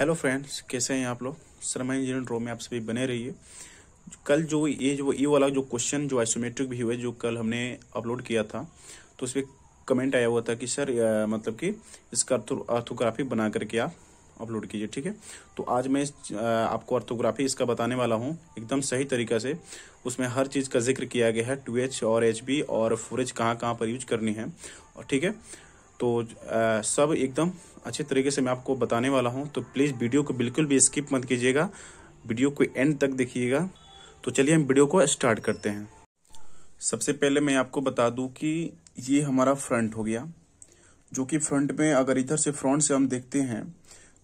hello friends कैसे हैं आप लोग शर्मा इंजीनियर ड्रो में आप सभी बने रहिए कल जो ये जो ये वाला जो क्वेश्चन जो आइसोमेट्रिक भी हुए जो कल हमने अपलोड किया था तो उसमें कमेंट आया हुआ था कि सर आ, मतलब कि इसका अर्थोग्राफी बना करके आप अपलोड कीजिए ठीक है तो आज मैं आपको अर्थोग्राफी इसका बताने वाला हूँ एकदम सही तरीका से उसमें हर चीज़ का जिक्र किया गया है टू एच और एच बी और फोर एच कहाँ कहाँ पर यूज करनी है और ठीक है तो आ, सब एकदम अच्छे तरीके से मैं आपको बताने वाला हूँ तो प्लीज़ वीडियो को बिल्कुल भी स्किप मत कीजिएगा वीडियो को एंड तक देखिएगा तो चलिए हम वीडियो को स्टार्ट करते हैं सबसे पहले मैं आपको बता दूं कि ये हमारा फ्रंट हो गया जो कि फ्रंट में अगर इधर से फ्रंट से हम देखते हैं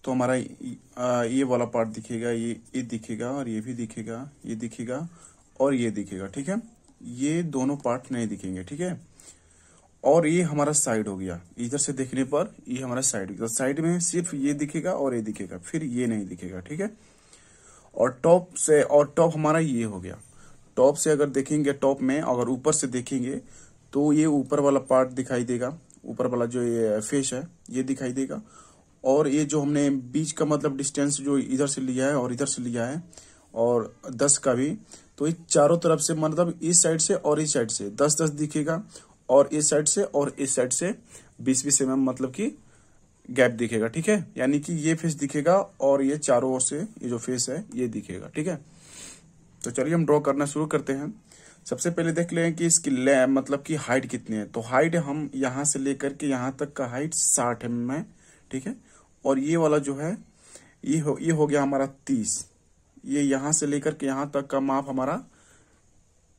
तो हमारा ये वाला पार्ट दिखेगा ये ये दिखेगा और ये भी दिखेगा ये दिखेगा और ये दिखेगा ठीक है ये दोनों पार्ट नहीं दिखेंगे ठीक है और ये हमारा साइड हो गया इधर से देखने पर ये हमारा साइड हो तो साइड में सिर्फ ये दिखेगा और ये दिखेगा फिर ये नहीं दिखेगा ठीक है और टॉप से और टॉप हमारा ये हो गया टॉप से अगर देखेंगे टॉप में अगर ऊपर से देखेंगे तो ये ऊपर वाला पार्ट दिखाई देगा ऊपर वाला जो ये फेस है ये दिखाई देगा और ये जो हमने बीच का मतलब डिस्टेंस जो इधर से लिया है और इधर से लिया है और दस का भी तो ये चारों तरफ से मतलब इस साइड से और इस साइड से दस दस दिखेगा और इस साइड से और इस साइड से बीस बीस एम मतलब कि गैप दिखेगा ठीक है यानी कि ये फेस दिखेगा और ये चारों ओर से ये जो फेस है ये दिखेगा ठीक है तो चलिए हम ड्रॉ करना शुरू करते हैं सबसे पहले देख ले कि इसकी ले मतलब कि हाइट कितनी है तो हाइट हम यहां से लेकर के यहाँ तक का हाइट साठ एम है ठीक है और ये वाला जो है ये हो ये हो गया हमारा तीस ये यहां से लेकर के यहां तक का माप हमारा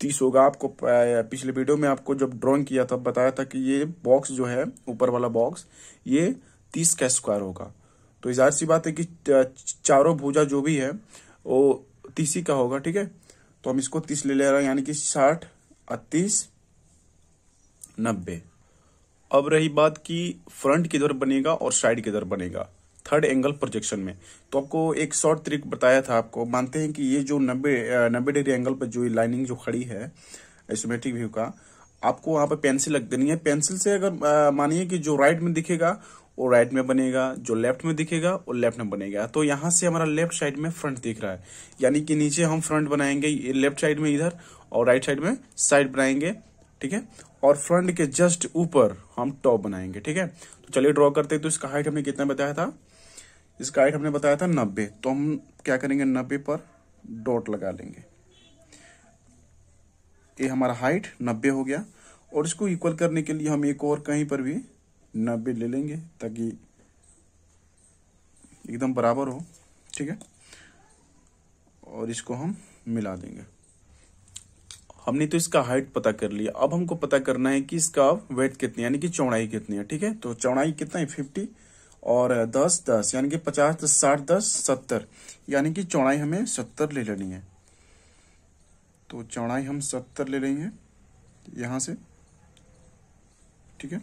तीस होगा आपको पिछले वीडियो में आपको जब ड्रॉइंग किया था बताया था कि ये बॉक्स जो है ऊपर वाला बॉक्स ये तीस का स्क्वायर होगा तो जाहिर सी बात है कि चारों भुजा जो भी है वो तीस ही का होगा ठीक है तो हम इसको तीस ले ले रहे हैं यानी कि साठ अतीस नब्बे अब रही बात की फ्रंट किधर बनेगा और साइड किधर बनेगा थर्ड एंगल प्रोजेक्शन में तो आपको एक शॉर्ट ट्रिक बताया था आपको मानते हैं कि ये जो नब्बे नब्बे डिग्री एंगल पर जो लाइनिंग जो खड़ी है एसोमेट्रिक व्यू का आपको वहां पर पेंसिल रख देनी है पेंसिल से अगर मानिए कि जो राइट में दिखेगा वो राइट में बनेगा जो लेफ्ट में दिखेगा वो लेफ्ट में बनेगा तो यहाँ से हमारा लेफ्ट साइड में फ्रंट दिख रहा है यानी कि नीचे हम फ्रंट बनाएंगे लेफ्ट साइड में इधर और राइट साइड में साइड बनाएंगे ठीक है और फ्रंट के जस्ट ऊपर हम टॉप बनाएंगे ठीक है तो चलिए ड्रॉ करते हैं तो इसका हाइट हमने कितना बताया था इसका हाइट हमने बताया था नब्बे तो हम क्या करेंगे नब्बे पर डॉट लगा लेंगे ये हमारा हाइट नब्बे हो गया और इसको इक्वल करने के लिए हम एक और कहीं पर भी नब्बे ले लेंगे ताकि एकदम बराबर हो ठीक है और इसको हम मिला देंगे हमने तो इसका हाइट पता कर लिया अब हमको पता करना है कि इसका वेट कितनी यानी कि चौड़ाई कितनी है ठीक है तो चौड़ाई कितना है फिफ्टी और दस दस यानी कि पचास दस साठ दस सत्तर यानी कि चौड़ाई हमें सत्तर ले लेनी है तो चौड़ाई हम सत्तर ले लेंगे यहां से ठीक है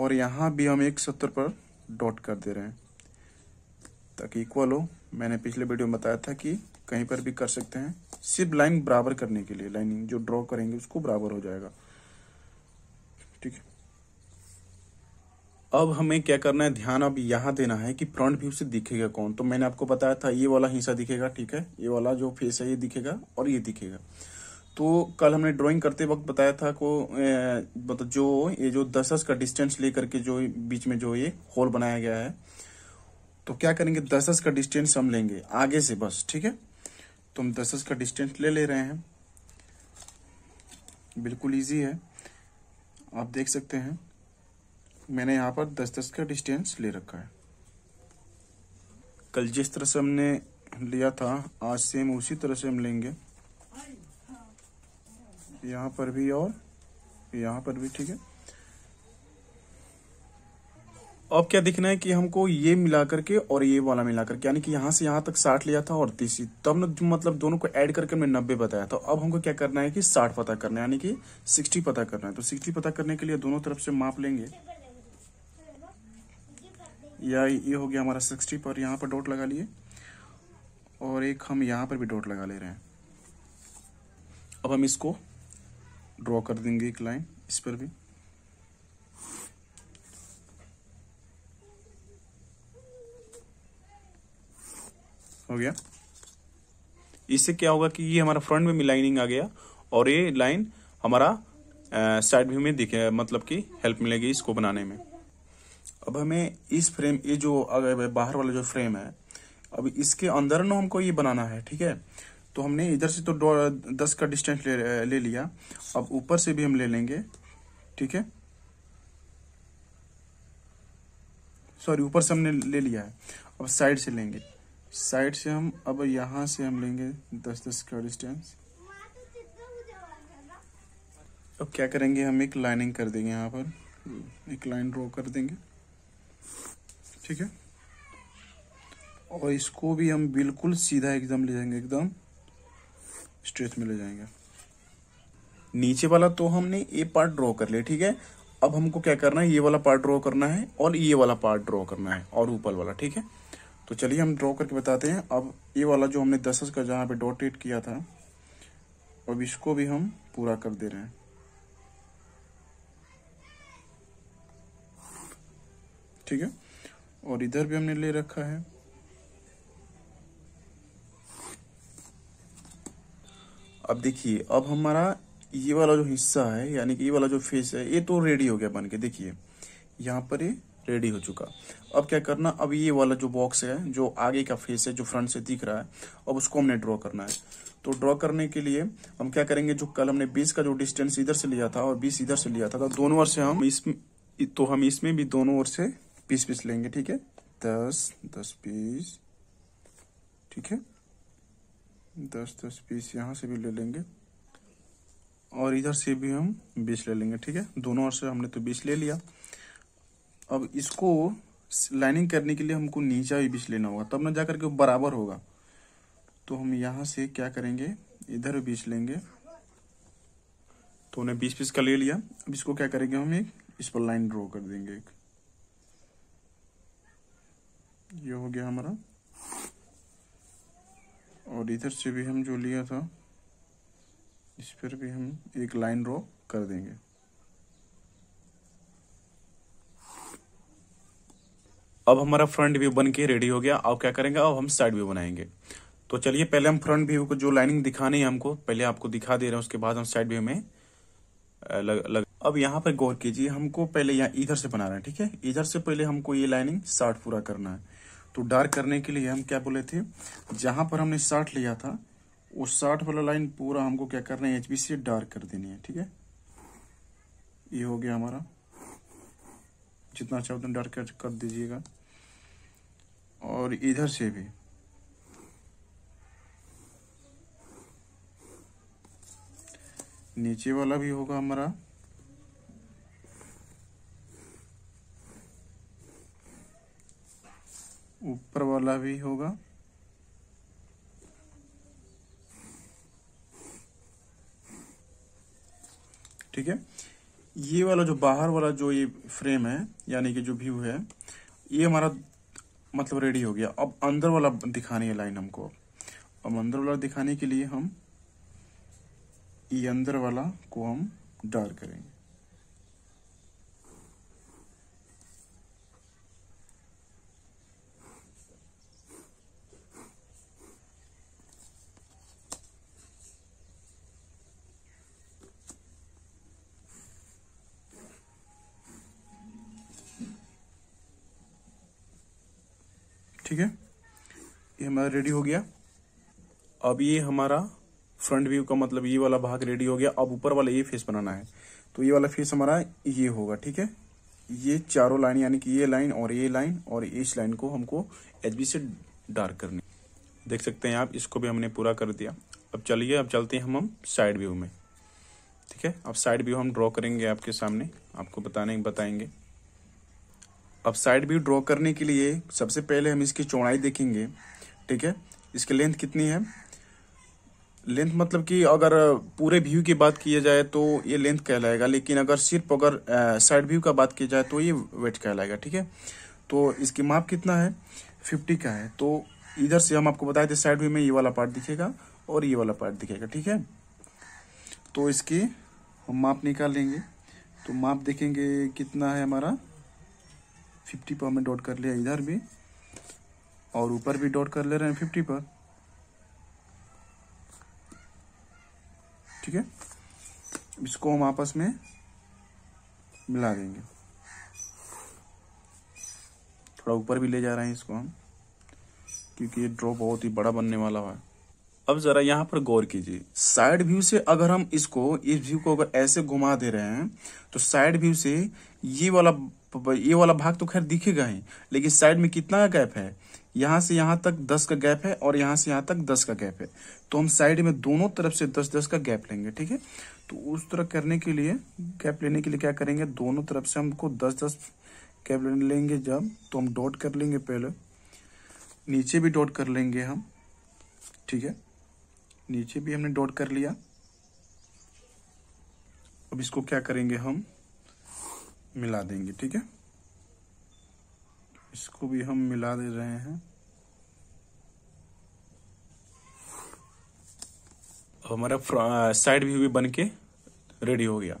और यहां भी हम एक सत्तर पर डॉट कर दे रहे हैं ताकि इक्वल हो मैंने पिछले वीडियो में बताया था कि कहीं पर भी कर सकते हैं सिर्फ लाइन बराबर करने के लिए लाइनिंग जो ड्रॉ करेंगे उसको बराबर हो जाएगा ठीक है अब हमें क्या करना है ध्यान अब यहाँ देना है कि फ्रंट व्यू से दिखेगा कौन तो मैंने आपको बताया था ये वाला हिस्सा दिखेगा ठीक है ये वाला जो फेस है ये दिखेगा और ये दिखेगा तो कल हमने ड्राइंग करते वक्त बताया था को मतलब जो ये जो दस दस का डिस्टेंस लेकर के जो बीच में जो ये होल बनाया गया है तो क्या करेंगे दस दस का डिस्टेंस हम लेंगे आगे से बस ठीक है तो हम दस दस का डिस्टेंस ले ले रहे हैं बिल्कुल ईजी है आप देख सकते हैं मैंने यहाँ पर दस दस का डिस्टेंस ले रखा है कल जिस तरह से हमने लिया था आज सेम उसी तरह से हम लेंगे यहाँ पर भी और यहाँ पर भी ठीक है अब क्या दिखना है कि हमको ये मिला करके और ये वाला मिला करके यानी कि यहाँ से यहाँ तक साठ लिया था और तीस तब ना मतलब दोनों को ऐड करके मैं नब्बे बताया था अब हमको क्या करना है कि साठ पता करना है यानी कि सिक्सटी पता करना है तो सिक्सटी पता करने के लिए दोनों तरफ से माप लेंगे या ये हो गया हमारा सिक्सटी पर यहाँ पर डॉट लगा लिए और एक हम यहाँ पर भी डॉट लगा ले रहे हैं अब हम इसको ड्रॉ कर देंगे एक लाइन इस पर भी हो गया इससे क्या होगा कि ये हमारा फ्रंट में भी लाइनिंग आ गया और ये लाइन हमारा साइड व्यू में दिखे मतलब कि हेल्प मिलेगी इसको बनाने में अब हमें इस फ्रेम ये जो बाहर वाला जो फ्रेम है अब इसके अंदर ना हमको ये बनाना है ठीक है तो हमने इधर से तो दस का डिस्टेंस ले, ले लिया अब ऊपर से भी हम ले लेंगे ठीक है सॉरी ऊपर से हमने ले लिया है अब साइड से लेंगे साइड से हम अब यहां से हम लेंगे दस दस का डिस्टेंस अब क्या करेंगे हम एक लाइनिंग कर देंगे यहाँ पर एक लाइन ड्रॉ कर देंगे ठीक है और इसको भी हम बिल्कुल सीधा एकदम ले जाएंगे एकदम स्ट्रेच में ले जाएंगे नीचे वाला तो हमने ये पार्ट ड्रॉ कर लिया ठीक है अब हमको क्या करना है ये वाला पार्ट ड्रॉ करना है और ये वाला पार्ट ड्रॉ करना है और ऊपर वाला ठीक है तो चलिए हम ड्रॉ करके बताते हैं अब ये वाला जो हमने दस का जहां पे डोटेट किया था अब इसको भी हम पूरा कर दे रहे हैं ठीक है और इधर भी हमने ले रखा है अब देखिए अब हमारा ये वाला जो हिस्सा है यानी कि ये वाला जो फेस है ये तो रेडी हो गया बन के देखिए यहाँ पर ये रेडी हो चुका अब क्या करना अब ये वाला जो बॉक्स है जो आगे का फेस है जो फ्रंट से दिख रहा है अब उसको हमने ड्रॉ करना है तो ड्रॉ करने के लिए हम क्या करेंगे जो कल हमने बीस का जो डिस्टेंस इधर से लिया था और बीस इधर से लिया था तो दोनों ओर से हम इसमें तो हम इसमें भी दोनों ओर से पीस पीस लेंगे ठीक है दस दस पीस ठीक है दस दस पीस यहाँ से भी ले लेंगे और इधर से भी हम बीस ले लेंगे ठीक है दोनों ओर से हमने तो बीस ले लिया अब इसको लाइनिंग करने के लिए हमको नीचा भी बीस लेना होगा तब ना जाकर के बराबर होगा तो हम यहाँ से क्या करेंगे इधर बीस लेंगे तो उन्हें बीस पीस का ले लिया अब इसको क्या करेंगे हम एक इस पर लाइन ड्रॉ कर देंगे एक ये हो गया हमारा और इधर से भी हम जो लिया था इस पर भी हम एक लाइन ड्रॉ कर देंगे अब हमारा फ्रंट व्यू बन के रेडी हो गया अब क्या करेंगे अब हम साइड व्यू बनाएंगे तो चलिए पहले हम फ्रंट व्यू को जो लाइनिंग दिखानी है हमको पहले आपको दिखा दे रहे हैं उसके बाद हम साइड व्यू में लग, लग अब यहां पर गौर कीजिए हमको पहले यहाँ इधर से बना रहे हैं ठीक है इधर से पहले हमको ये लाइनिंग साठ पूरा करना है तो डार्क करने के लिए हम क्या बोले थे जहां पर हमने शर्ट लिया था वो शर्ट वाला लाइन पूरा हमको क्या करना है एचबी से डार्क कर देनी है ठीक है ये हो गया हमारा जितना चाहो उतना डार्क कर दीजिएगा और इधर से भी नीचे वाला भी होगा हमारा ऊपर वाला भी होगा ठीक है ये वाला जो बाहर वाला जो ये फ्रेम है यानी कि जो व्यू है ये हमारा मतलब रेडी हो गया अब अंदर वाला दिखानी है लाइन हमको अब अंदर वाला दिखाने के लिए हम ये अंदर वाला को हम डार करेंगे ठीक है ये हमारा रेडी हो गया अब ये हमारा फ्रंट व्यू का मतलब ये वाला भाग रेडी हो गया अब ऊपर वाला ये फेस बनाना है तो ये वाला फेस हमारा ये होगा ठीक है ये चारों लाइन यानी कि ये लाइन और ये लाइन और इस लाइन को हमको एच से डार्क करनी देख सकते हैं आप इसको भी हमने पूरा कर दिया अब चलिए अब चलते हैं हम हम साइड व्यू में ठीक है अब साइड व्यू हम ड्रॉ करेंगे आपके सामने आपको बताने बताएंगे अब साइड व्यू ड्रॉ करने के लिए सबसे पहले हम इसकी चौड़ाई देखेंगे ठीक है इसकी लेंथ कितनी है लेंथ मतलब कि अगर पूरे व्यू की बात किया जाए तो ये लेंथ कहलाएगा लेकिन अगर सिर्फ अगर साइड व्यू का बात किया जाए तो ये वेट कहलाएगा ठीक है तो इसकी माप कितना है फिफ्टी का है तो इधर से हम आपको बताए थे साइड व्यू में ये वाला पार्ट दिखेगा और ये वाला पार्ट दिखेगा ठीक है तो इसकी हम माप निकाल लेंगे तो माप देखेंगे कितना है हमारा फिफ्टी पर हमें डॉट कर लिया इधर भी और ऊपर भी डॉट कर ले रहे हैं फिफ्टी पर ठीक है इसको हम आपस में मिला देंगे थोड़ा ऊपर भी ले जा रहे हैं इसको हम क्योंकि ये ड्रॉ बहुत ही बड़ा बनने वाला है अब जरा यहाँ पर गौर कीजिए साइड व्यू से अगर हम इसको इस व्यू को अगर ऐसे घुमा दे रहे हैं तो साइड व्यू से ये वाला ये वाला भाग तो खैर दिखेगा ही लेकिन साइड में कितना का गैप है यहां से यहां तक दस का गैप है और यहां से यहां तक दस का गैप है तो हम साइड में दोनों तरफ से दस दस का गैप लेंगे ठीक है तो उस तरह करने के लिए गैप लेने के लिए क्या करेंगे दोनों तरफ से हमको दस दस गैप लेंगे जब तो हम डॉट कर लेंगे पहले नीचे भी डॉट कर लेंगे हम ठीक है नीचे भी हमने डॉट कर लिया अब इसको क्या करेंगे हम मिला देंगे ठीक है इसको भी हम मिला दे रहे हैं हमारा साइड व्यू भी बन के रेडी हो गया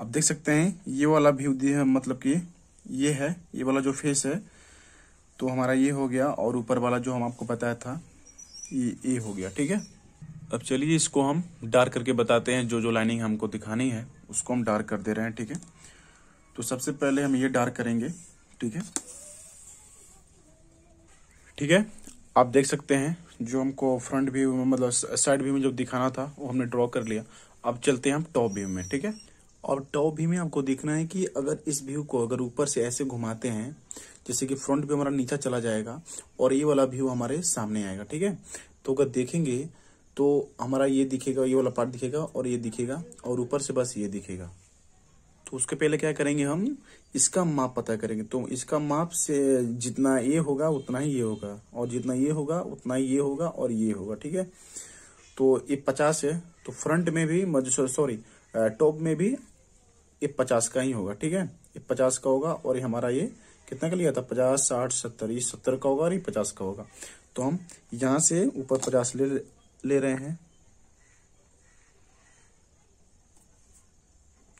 अब देख सकते हैं ये वाला व्यू मतलब कि ये है ये वाला जो फेस है तो हमारा ये हो गया और ऊपर वाला जो हम आपको बताया था ये ये हो गया ठीक है अब चलिए इसको हम डार्क करके बताते हैं जो जो लाइनिंग हमको दिखानी है उसको हम डार्क कर दे रहे हैं ठीक है तो सबसे पहले हम ये डार्क करेंगे ठीक है ठीक है आप देख सकते हैं जो हमको फ्रंट व्यू में मतलब साइड व्यू में जो दिखाना था वो हमने ड्रॉ कर लिया अब चलते हैं हम टॉप व्यू में ठीक है और टॉप व्यू में आपको देखना है कि अगर इस व्यू को अगर ऊपर से ऐसे घुमाते हैं जैसे कि फ्रंट व्यू हमारा नीचा चला जाएगा और ये वाला व्यू हमारे सामने आएगा ठीक है तो अगर देखेंगे तो हमारा ये दिखेगा ये वाला पार्ट दिखेगा और ये दिखेगा और ऊपर से बस ये दिखेगा तो उसके पहले क्या करेंगे हम इसका माप पता करेंगे तो इसका माप से जितना ये होगा उतना ही ये होगा और जितना ये होगा उतना ही ये होगा और ये होगा ठीक है तो ये पचास है तो फ्रंट में भी सॉरी टॉप में भी ये पचास का ही होगा ठीक है ये पचास का होगा और ये हमारा ये कितना का लिया था पचास साठ सत्तर ये सत्तर का होगा और ये पचास का होगा तो हम यहां से ऊपर पचास ले ले रहे हैं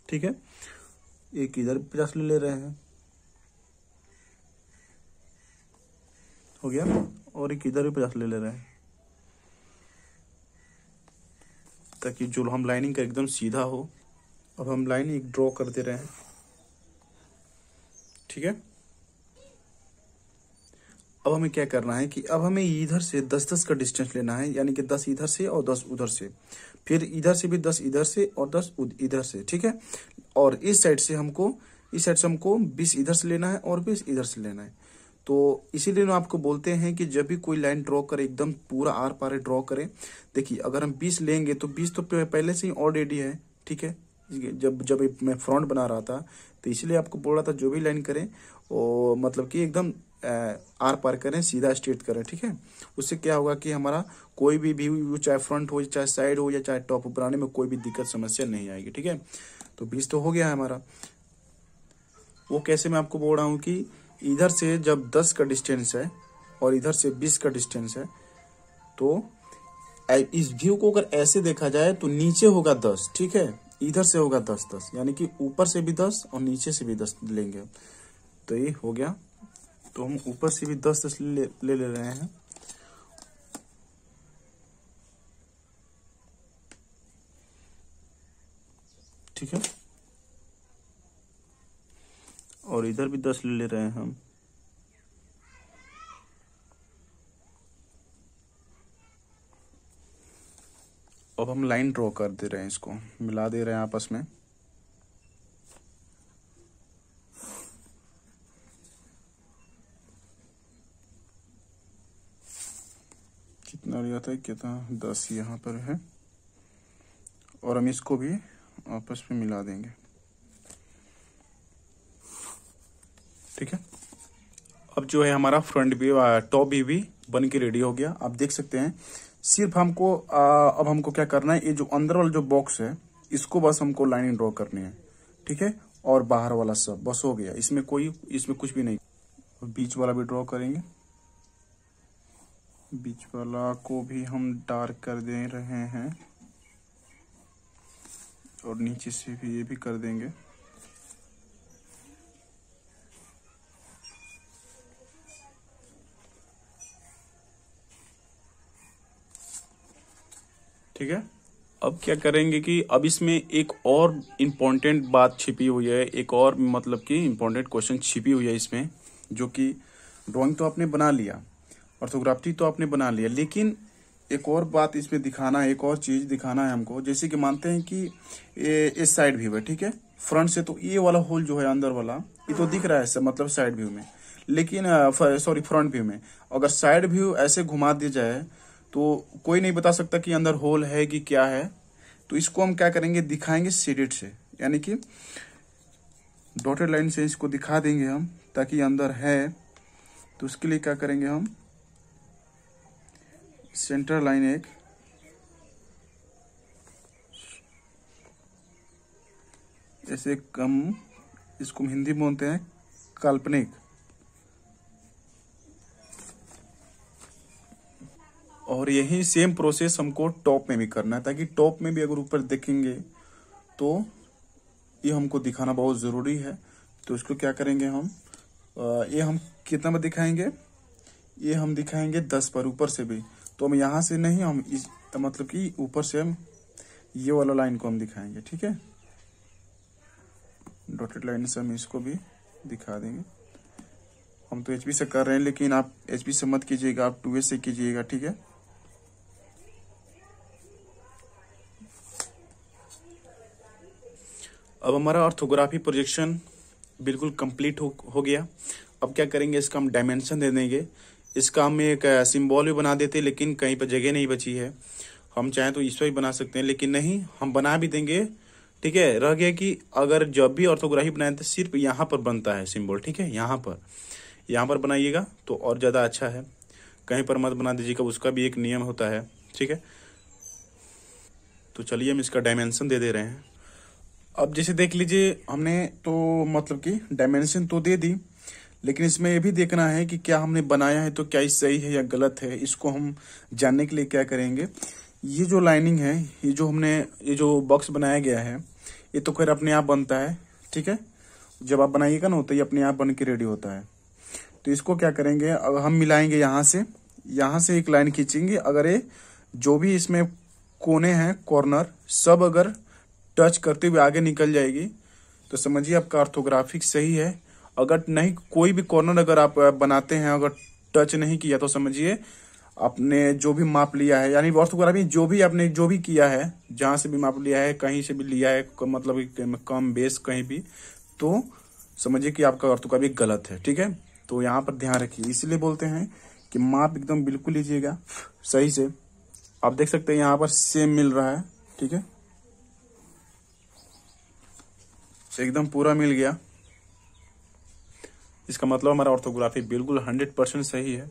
ठीक है एक इधर प्लस ले ले रहे हैं हो गया और एक इधर भी प्लस ले ले रहे हैं ताकि जो हम लाइनिंग का एकदम सीधा हो अब हम लाइन एक ड्रॉ करते रहे ठीक है अब हमें क्या करना है कि अब हमें इधर से दस दस का डिस्टेंस लेना है यानी कि दस इधर से और दस उधर से फिर इधर से भी दस इधर से और दस इधर से ठीक है और इस साइड से हमको इस साइड से हमको बीस इधर से लेना है और बीस इधर से लेना है तो इसीलिए हम आपको बोलते हैं कि जब भी कोई लाइन ड्रॉ करे एकदम पूरा आर पारे ड्रॉ करे देखिए अगर हम बीस लेंगे तो बीस तो पहले से ही ऑलरेडी है ठीक है जब जब मैं फ्रंट बना रहा था तो इसलिए आपको बोल रहा था जो भी लाइन करें वो मतलब कि एकदम आर पार करें सीधा स्ट्रेट करें ठीक है उससे क्या होगा कि हमारा कोई भी व्यू चाहे फ्रंट हो चाहे साइड हो या चाहे टॉप बनाने में कोई भी दिक्कत समस्या नहीं आएगी ठीक है तो बीस तो हो गया है हमारा वो कैसे मैं आपको बोल रहा हूँ कि इधर से जब दस का डिस्टेंस है और इधर से बीस का डिस्टेंस है तो इस व्यू को अगर ऐसे देखा जाए तो नीचे होगा दस ठीक है इधर से होगा दस दस यानी कि ऊपर से भी दस और नीचे से भी दस लेंगे तो ये हो गया तो हम ऊपर से भी दस दस ले ले, ले रहे हैं ठीक है और इधर भी दस ले ले रहे हैं हम अब हम लाइन ड्रॉ कर दे रहे हैं इसको मिला दे रहे हैं आपस में कितना लिया था कितना दस यहां पर है और हम इसको भी आपस में मिला देंगे ठीक है अब जो है हमारा फ्रंट भी टॉप भी, भी बन के रेडी हो गया आप देख सकते हैं सिर्फ हमको आ, अब हमको क्या करना है ये जो अंदर वाला जो बॉक्स है इसको बस हमको लाइनिंग ड्रॉ करनी है ठीक है और बाहर वाला सब बस हो गया इसमें कोई इसमें कुछ भी नहीं बीच वाला भी ड्रॉ करेंगे बीच वाला को भी हम डार्क कर दे रहे हैं और नीचे से भी ये भी कर देंगे ठीक है अब क्या करेंगे कि अब इसमें एक और इम्पोर्टेंट बात छिपी हुई है एक और मतलब कि इम्पोर्टेंट क्वेश्चन छिपी हुई है इसमें जो कि ड्राइंग तो आपने बना लिया ऑर्थोग्राफी तो आपने बना लिया लेकिन एक और बात इसमें दिखाना है एक और चीज दिखाना है हमको जैसे कि मानते हैं कि इस साइड व्यू है ठीक है फ्रंट से तो ये वाला होल जो है अंदर वाला ये तो दिख रहा है मतलब साइड व्यू में लेकिन सॉरी फ्रंट व्यू में अगर साइड व्यू ऐसे घुमा दिया जाए तो कोई नहीं बता सकता कि अंदर होल है कि क्या है तो इसको हम क्या करेंगे दिखाएंगे सीडेड से यानी कि डॉटेड लाइन से इसको दिखा देंगे हम ताकि अंदर है तो उसके लिए क्या करेंगे हम सेंटर लाइन एक जैसे कम इसको हम हिंदी में बोलते हैं काल्पनिक और यही सेम प्रोसेस हमको टॉप में भी करना है ताकि टॉप में भी अगर ऊपर देखेंगे तो ये हमको दिखाना बहुत ज़रूरी है तो इसको क्या करेंगे हम ये हम कितना पर दिखाएंगे ये हम दिखाएंगे दस पर ऊपर से भी तो हम यहां से नहीं हम इस तो मतलब कि ऊपर से हम ये वाला लाइन को हम दिखाएंगे ठीक है डॉटेड लाइन से हम इसको भी दिखा देंगे हम तो एच से कर रहे हैं लेकिन आप एच से मत कीजिएगा आप टू से कीजिएगा ठीक है अब हमारा ऑर्थोग्राफी प्रोजेक्शन बिल्कुल कंप्लीट हो हो गया अब क्या करेंगे इसका हम डायमेंशन दे देंगे इसका हम एक सिम्बॉल भी बना देते लेकिन कहीं पर जगह नहीं बची है हम चाहें तो इसको भी बना सकते हैं लेकिन नहीं हम बना भी देंगे ठीक है रह गया कि अगर जब भी ऑर्थोग्राफी बनाए तो सिर्फ यहाँ पर बनता है सिम्बॉल ठीक है यहाँ पर यहाँ पर बनाइएगा तो और ज़्यादा अच्छा है कहीं पर मत बना दीजिएगा उसका भी एक नियम होता है ठीक है तो चलिए हम इसका डायमेंशन दे दे रहे हैं अब जैसे देख लीजिए हमने तो मतलब कि डायमेंशन तो दे दी लेकिन इसमें यह भी देखना है कि क्या हमने बनाया है तो क्या इस सही है या गलत है इसको हम जानने के लिए क्या करेंगे ये जो लाइनिंग है ये जो हमने ये जो बॉक्स बनाया गया है ये तो खैर अपने आप बनता है ठीक है जब आप बनाइएगा ना तो ये अपने आप बन के रेडी होता है तो इसको क्या करेंगे अब हम मिलाएंगे यहाँ से यहाँ से एक लाइन खींचेंगे अगर ये जो भी इसमें कोने हैं कॉर्नर सब अगर टच करते हुए आगे निकल जाएगी तो समझिए आपका ऑर्थोग्राफिक सही है अगर नहीं कोई भी कॉर्नर अगर आप बनाते हैं अगर टच नहीं किया तो समझिए आपने जो भी माप लिया है यानी ऑर्थोग्राफी जो भी आपने जो भी किया है जहां से भी माप लिया है कहीं से भी लिया है मतलब कम बेस कहीं भी तो समझिए कि आपका ऑर्थोग्राफी गलत है ठीक है तो यहाँ पर ध्यान रखिए इसलिए बोलते हैं कि माप एकदम बिल्कुल लीजिएगा सही से आप देख सकते हैं यहाँ पर सेम मिल रहा है ठीक है सो तो एकदम पूरा मिल गया इसका मतलब हमारा ऑर्थोग्राफी बिल्कुल हंड्रेड परसेंट सही है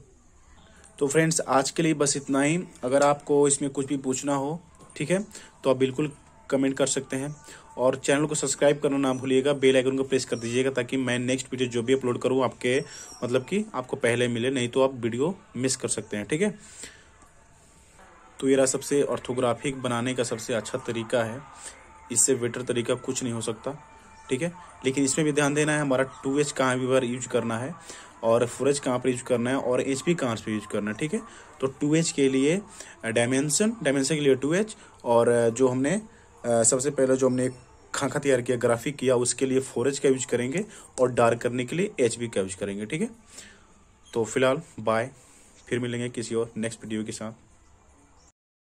तो फ्रेंड्स आज के लिए बस इतना ही अगर आपको इसमें कुछ भी पूछना हो ठीक है तो आप बिल्कुल कमेंट कर सकते हैं और चैनल को सब्सक्राइब करना ना भूलिएगा बेल आइकन को प्रेस कर दीजिएगा ताकि मैं नेक्स्ट वीडियो जो भी अपलोड करूँ आपके मतलब कि आपको पहले मिले नहीं तो आप वीडियो मिस कर सकते हैं ठीक है तो ये रहा सबसे ऑर्थोग्राफिक बनाने का सबसे अच्छा तरीका है इससे बेटर तरीका कुछ नहीं हो सकता ठीक है लेकिन इसमें भी ध्यान देना है हमारा टू एच कहाँ बार यूज करना है और फोर एच कहाँ पर यूज करना है और एच पी कहाँ पर यूज करना है ठीक है तो टू एच के लिए डायमेंशन डायमेंशन के लिए टू एच और जो हमने सबसे पहले जो हमने खाखा तैयार किया ग्राफिक किया उसके लिए फोर एच का यूज करेंगे और डार्क करने के लिए एच बी का यूज करेंगे ठीक है तो फिलहाल बाय फिर मिलेंगे किसी और नेक्स्ट वीडियो के साथ